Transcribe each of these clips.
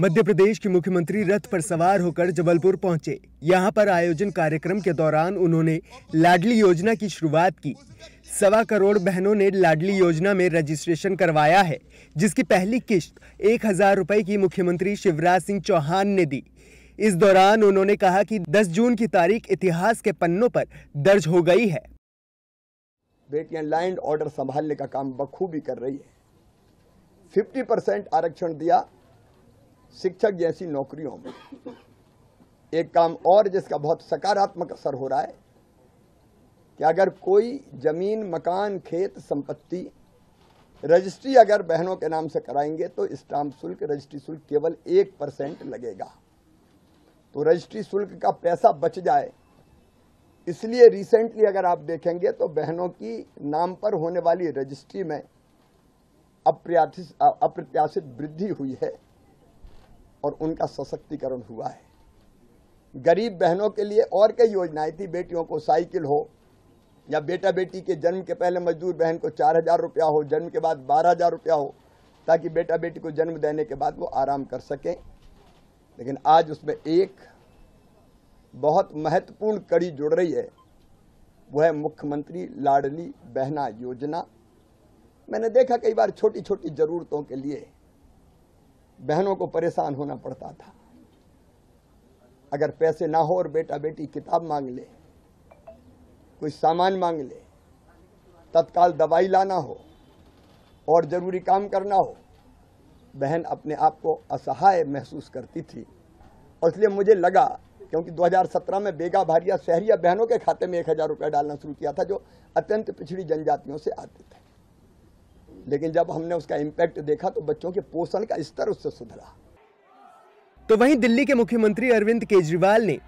मध्य प्रदेश के मुख्यमंत्री रथ पर सवार होकर जबलपुर पहुंचे यहां पर आयोजन कार्यक्रम के दौरान उन्होंने लाडली योजना की शुरुआत की सवा करोड़ बहनों ने लाडली योजना में रजिस्ट्रेशन करवाया है जिसकी पहली किश्त एक हजार रुपए की मुख्यमंत्री शिवराज सिंह चौहान ने दी इस दौरान उन्होंने कहा कि 10 जून की तारीख इतिहास के पन्नों पर दर्ज हो गई है बेटियां लैंड ऑर्डर संभालने का काम बखूबी कर रही है 50 परसेंट आरक्षण दिया शिक्षक जैसी नौकरियों में एक काम और जिसका बहुत सकारात्मक असर हो रहा है कि अगर कोई जमीन मकान खेत संपत्ति रजिस्ट्री अगर बहनों के नाम से कराएंगे तो स्टाम्प शुल्क रजिस्ट्री शुल्क केवल एक परसेंट लगेगा तो रजिस्ट्री शुल्क का पैसा बच जाए इसलिए रिसेंटली अगर आप देखेंगे तो बहनों की नाम पर होने वाली रजिस्ट्री में अप्रत्याशित वृद्धि हुई है और उनका सशक्तिकरण हुआ है गरीब बहनों के लिए और कई योजनाएं थी बेटियों को साइकिल हो या बेटा बेटी के जन्म के पहले मजदूर बहन को चार हज़ार रुपया हो जन्म के बाद बारह हज़ार रुपया हो ताकि बेटा बेटी को जन्म देने के बाद वो आराम कर सकें लेकिन आज उसमें एक बहुत महत्वपूर्ण कड़ी जुड़ रही है वह है मुख्यमंत्री लाडली बहना योजना मैंने देखा कई बार छोटी छोटी ज़रूरतों के लिए बहनों को परेशान होना पड़ता था अगर पैसे ना हो और बेटा बेटी किताब मांग ले कोई सामान मांग ले तत्काल दवाई लाना हो और ज़रूरी काम करना हो बहन अपने आप को असहाय महसूस करती थी और इसलिए मुझे लगा क्योंकि 2017 में बेगा भारिया शहरिया बहनों के खाते में एक हज़ार रुपया डालना शुरू किया था जो अत्यंत पिछड़ी जनजातियों से आते थे लेकिन जब हमने उसका इम्पैक्ट देखा तो बच्चों के पोषण का स्तर उससे सुधरा तो वहीं दिल्ली के मुख्यमंत्री अरविंद केजरीवाल ने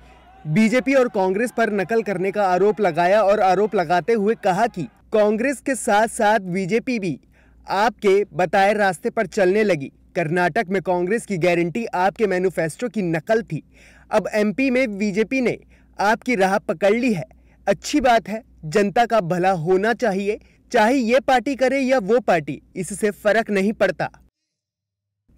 बीजेपी और कांग्रेस पर नकल करने का आरोप लगाया और आरोप लगाते हुए कहा कि कांग्रेस के साथ साथ बीजेपी भी आपके बताए रास्ते पर चलने लगी कर्नाटक में कांग्रेस की गारंटी आपके मैनुफेस्टो की नकल थी अब एमपी में बीजेपी ने आपकी राह पकड़ ली है अच्छी बात है जनता का भला होना चाहिए चाहे ये पार्टी करे या वो पार्टी इससे फर्क नहीं पड़ता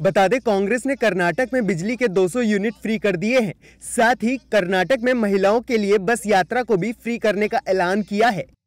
बता दें कांग्रेस ने कर्नाटक में बिजली के 200 यूनिट फ्री कर दिए हैं साथ ही कर्नाटक में महिलाओं के लिए बस यात्रा को भी फ्री करने का ऐलान किया है